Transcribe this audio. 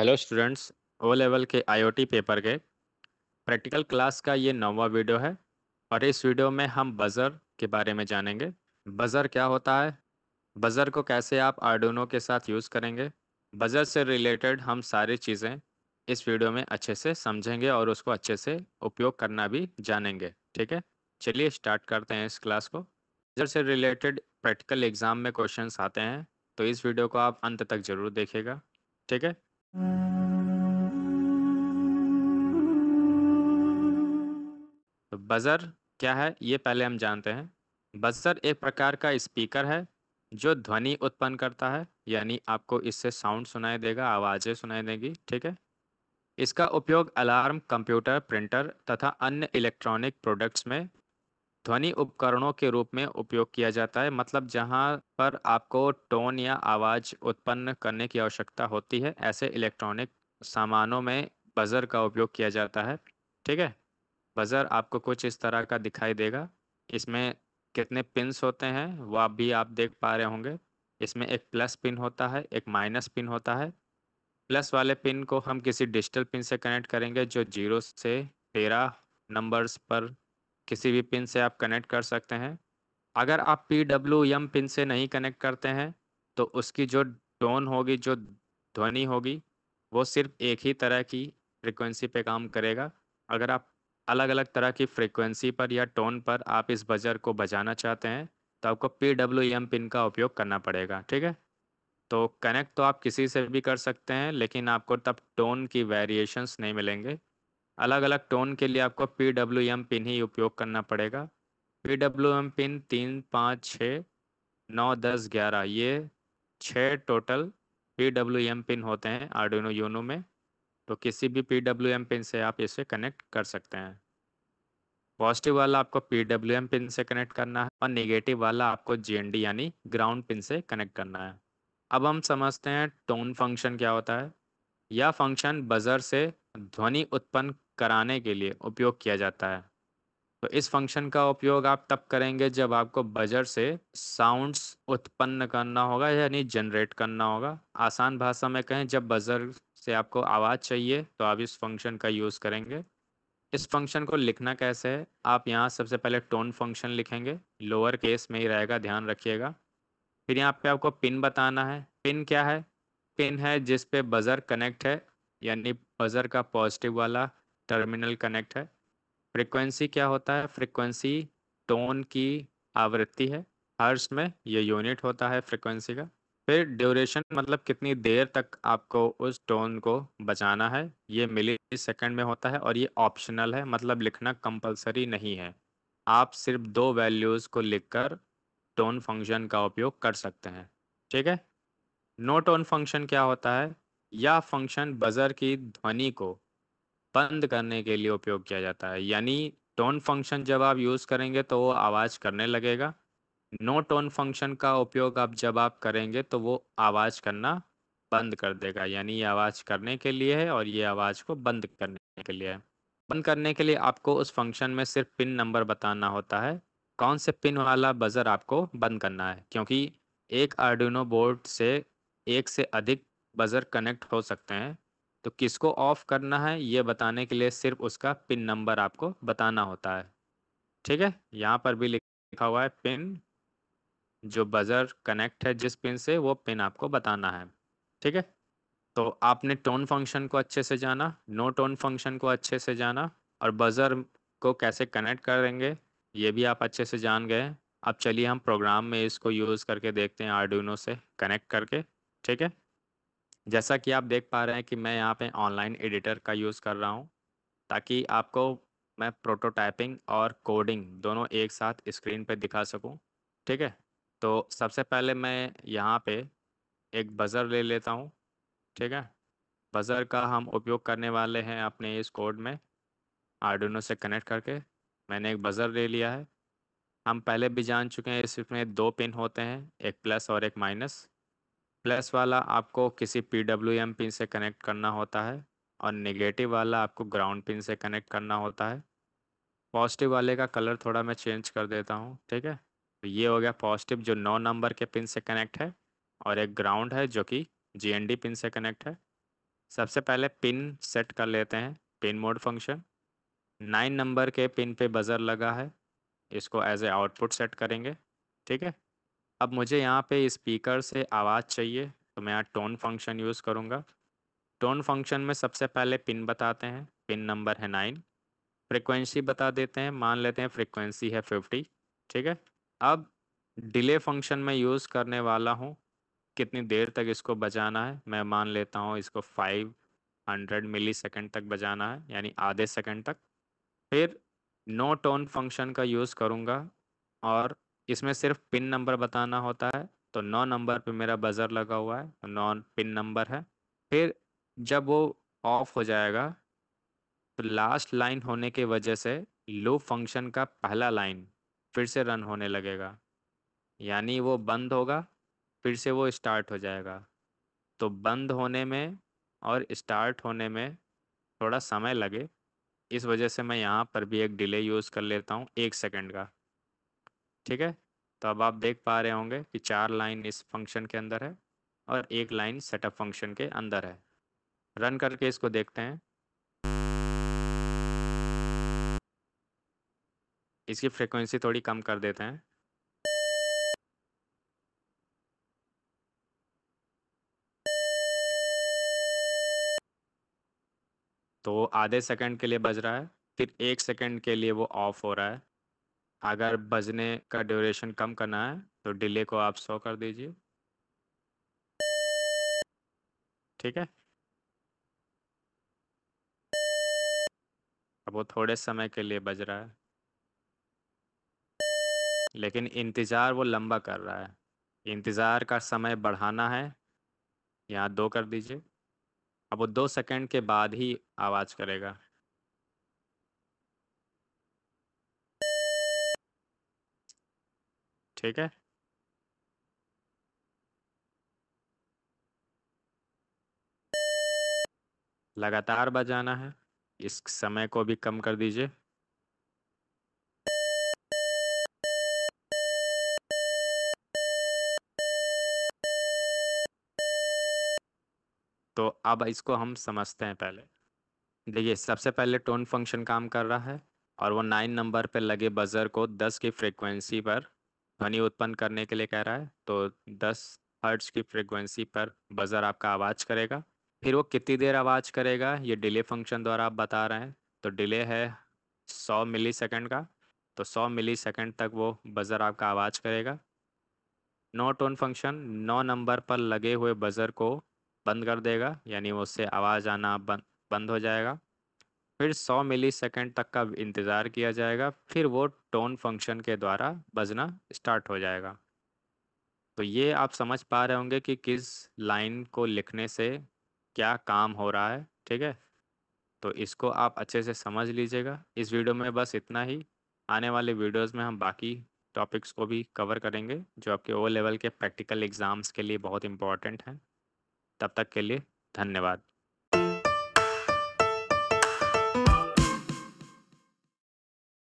hello students O level के IoT paper के practical class का ये नौवा वीडियो है और इस वीडियो में हम बज़र के बारे में जानेंगे बज़र क्या होता है बज़र को कैसे आप आर्डोनो के साथ यूज़ करेंगे बज़र से रिलेटेड हम सारी चीज़ें इस वीडियो में अच्छे से समझेंगे और उसको अच्छे से उपयोग करना भी जानेंगे ठीक है चलिए स्टार्ट करते हैं इस क्लास को बज़र से रिलेटेड प्रैक्टिकल एग्ज़ाम में क्वेश्चन आते हैं तो इस वीडियो को आप अंत तक ज़रूर देखेगा ठीक है तो बज़र क्या है ये पहले हम जानते हैं बज़र एक प्रकार का स्पीकर है जो ध्वनि उत्पन्न करता है यानी आपको इससे साउंड सुनाई देगा आवाज़ें सुनाई देंगी ठीक है इसका उपयोग अलार्म कंप्यूटर प्रिंटर तथा अन्य इलेक्ट्रॉनिक प्रोडक्ट्स में ध्वनि उपकरणों के रूप में उपयोग किया जाता है मतलब जहां पर आपको टोन या आवाज उत्पन्न करने की आवश्यकता होती है ऐसे इलेक्ट्रॉनिक सामानों में बजर का उपयोग किया जाता है ठीक है बजर आपको कुछ इस तरह का दिखाई देगा इसमें कितने पिनस होते हैं वह भी आप देख पा रहे होंगे इसमें एक प्लस पिन होता है एक माइनस पिन होता है प्लस वाले पिन को हम किसी डिजिटल पिन से कनेक्ट करेंगे जो जीरो से तेरह नंबर्स पर किसी भी पिन से आप कनेक्ट कर सकते हैं अगर आप पी डब्ल्यू एम पिन से नहीं कनेक्ट करते हैं तो उसकी जो टोन होगी जो ध्वनि होगी वो सिर्फ एक ही तरह की फ्रिक्वेंसी पे काम करेगा अगर आप अलग अलग तरह की फ्रिक्वेंसी पर या टोन पर आप इस बजर को बजाना चाहते हैं तो आपको पी डब्ल्यू एम पिन का उपयोग करना पड़ेगा ठीक है तो कनेक्ट तो आप किसी से भी कर सकते हैं लेकिन आपको तब टोन की वेरिएशंस नहीं मिलेंगे अलग अलग टोन के लिए आपको पी डब्ल्यू एम पिन ही उपयोग करना पड़ेगा पी डब्ल्यू एम पिन तीन पाँच छः नौ दस ग्यारह ये छः total P W M pin होते हैं आर्डोनो यूनो में तो किसी भी पी डब्ल्यू एम पिन से आप इसे कनेक्ट कर सकते हैं पॉजिटिव वाला आपको पी डब्ल्यू एम पिन से कनेक्ट करना है और निगेटिव वाला आपको जी एन डी यानी ग्राउंड पिन से कनेक्ट करना है अब हम समझते हैं टोन फंक्शन क्या होता है यह फंक्शन बजर से ध्वनि उत्पन्न कराने के लिए उपयोग किया जाता है तो इस फंक्शन का उपयोग आप तब करेंगे जब आपको बजर से साउंड्स उत्पन्न करना होगा यानी जनरेट करना होगा आसान भाषा में कहें जब बजर से आपको आवाज़ चाहिए तो आप इस फंक्शन का यूज़ करेंगे इस फंक्शन को लिखना कैसे है आप यहाँ सबसे पहले टोन फंक्शन लिखेंगे लोअर केस में ही रहेगा ध्यान रखिएगा फिर यहाँ पे आपको पिन बताना है पिन क्या है पिन है जिस पे बजर कनेक्ट है यानी बजर का पॉजिटिव वाला टर्मिनल कनेक्ट है फ्रीक्वेंसी क्या होता है फ्रीक्वेंसी टोन की आवृत्ति है हर्स में ये यूनिट होता है फ्रीक्वेंसी का फिर ड्यूरेशन मतलब कितनी देर तक आपको उस टोन को बचाना है ये मिली सेकेंड में होता है और ये ऑप्शनल है मतलब लिखना कंपलसरी नहीं है आप सिर्फ दो वैल्यूज़ को लिखकर टोन फंक्शन का उपयोग कर सकते हैं ठीक है नो टोन फंक्शन क्या होता है यह फंक्शन बजर की ध्वनि को बंद करने के लिए उपयोग किया जाता है यानी टोन फंक्शन जब आप यूज़ करेंगे तो वो आवाज़ करने लगेगा नो टोन फंक्शन का उपयोग आप जब आप करेंगे तो वो आवाज़ करना बंद कर देगा यानी ये आवाज़ करने के लिए है और ये आवाज़ को बंद करने के लिए है बंद करने के लिए आपको उस फंक्शन में सिर्फ पिन नंबर बताना होता है कौन से पिन वाला बज़र आपको बंद करना है क्योंकि एक आर्डिनो बोर्ड से एक से अधिक बज़र कनेक्ट हो सकते हैं तो किसको ऑफ़ करना है ये बताने के लिए सिर्फ उसका पिन नंबर आपको बताना होता है ठीक है यहाँ पर भी लिखा हुआ है पिन जो बज़र कनेक्ट है जिस पिन से वो पिन आपको बताना है ठीक है तो आपने टोन फंक्शन को अच्छे से जाना नो टोन फंक्शन को अच्छे से जाना और बज़र को कैसे कनेक्ट करेंगे ये भी आप अच्छे से जान गए अब चलिए हम प्रोग्राम में इसको यूज़ करके देखते हैं आर्डिनो से कनेक्ट करके ठीक है जैसा कि आप देख पा रहे हैं कि मैं यहाँ पे ऑनलाइन एडिटर का यूज़ कर रहा हूँ ताकि आपको मैं प्रोटोटाइपिंग और कोडिंग दोनों एक साथ स्क्रीन पे दिखा सकूँ ठीक है तो सबसे पहले मैं यहाँ पे एक बज़र ले लेता हूँ ठीक है बज़र का हम उपयोग करने वाले हैं अपने इस कोड में आर्डोनो से कनेक्ट करके मैंने एक बज़र ले लिया है हम पहले भी जान चुके हैं इसमें दो पिन होते हैं एक प्लस और एक माइनस प्लस वाला आपको किसी पी डब्ल्यू एम पिन से कनेक्ट करना होता है और नेगेटिव वाला आपको ग्राउंड पिन से कनेक्ट करना होता है पॉजिटिव वाले का कलर थोड़ा मैं चेंज कर देता हूँ ठीक है तो ये हो गया पॉजिटिव जो नौ नंबर के पिन से कनेक्ट है और एक ग्राउंड है जो कि जी पिन से कनेक्ट है सबसे पहले पिन सेट कर लेते हैं pin mode function nine number के पिन पे बज़र लगा है इसको एज ए आउटपुट सेट करेंगे ठीक है अब मुझे यहाँ पे स्पीकर से आवाज़ चाहिए तो मैं यहाँ टोन फंक्शन यूज़ करूँगा टोन फंक्शन में सबसे पहले पिन बताते हैं पिन नंबर है नाइन फ्रिक्वेंसी बता देते हैं मान लेते हैं फ्रिक्वेंसी है फिफ्टी ठीक है अब डिले फंक्शन में यूज़ करने वाला हूँ कितनी देर तक इसको बजाना है मैं मान लेता हूँ इसको फाइव हंड्रेड मिली सेकेंड तक बजाना है यानी आधे सेकेंड तक फिर नो टोन फंक्शन का यूज़ करूँगा और इसमें सिर्फ पिन नंबर बताना होता है तो नौ नंबर पे मेरा बज़र लगा हुआ है तो नौ पिन नंबर है फिर जब वो ऑफ हो जाएगा तो लास्ट लाइन होने के वजह से लो फंक्शन का पहला लाइन फिर से रन होने लगेगा यानी वो बंद होगा फिर से वो स्टार्ट हो जाएगा तो बंद होने में और स्टार्ट होने में थोड़ा समय लगे इस वजह से मैं यहाँ पर भी एक डिले यूज़ कर लेता हूँ एक सेकंड का ठीक है तो अब आप देख पा रहे होंगे कि चार लाइन इस फंक्शन के अंदर है और एक लाइन सेटअप फंक्शन के अंदर है रन करके इसको देखते हैं इसकी फ्रिक्वेंसी थोड़ी कम कर देते हैं तो आधे सेकंड के लिए बज रहा है फिर एक सेकंड के लिए वो ऑफ हो रहा है अगर बजने का ड्यूरेशन कम करना है तो डिले को आप सौ कर दीजिए ठीक है अब वो थोड़े समय के लिए बज रहा है लेकिन इंतज़ार वो लंबा कर रहा है इंतज़ार का समय बढ़ाना है यहाँ दो कर दीजिए अब वो दो सेकंड के बाद ही आवाज़ करेगा ठीक है लगातार बजाना है इस समय को भी कम कर दीजिए तो अब इसको हम समझते हैं पहले देखिए सबसे पहले टोन फंक्शन काम कर रहा है और वो नाइन नंबर पे लगे बजर को दस की फ्रीक्वेंसी पर ध्वनि उत्पन्न करने के लिए कह रहा है तो दस हर्ट्स की फ्रिक्वेंसी पर बजर आपका आवाज़ करेगा फिर वो कितनी देर आवाज़ करेगा ये डिले फंक्शन द्वारा आप बता रहे हैं तो डिले है सौ मिली सेकेंड का तो सौ मिली सेकेंड तक वो बजर आपका आवाज़ करेगा नो टोन फंक्शन नौ नंबर पर लगे हुए बजर को बंद कर देगा यानी उससे आवाज़ आना बंद बंद हो जाएगा फिर 100 सेकेंड तक का इंतज़ार किया जाएगा फिर वो टोन फंक्शन के द्वारा बजना स्टार्ट हो जाएगा तो ये आप समझ पा रहे होंगे कि किस लाइन को लिखने से क्या काम हो रहा है ठीक है तो इसको आप अच्छे से समझ लीजिएगा इस वीडियो में बस इतना ही आने वाले वीडियोस में हम बाकी टॉपिक्स को भी कवर करेंगे जो आपके ओ लेवल के प्रैक्टिकल एग्ज़ाम्स के लिए बहुत इम्पॉर्टेंट हैं तब तक के लिए धन्यवाद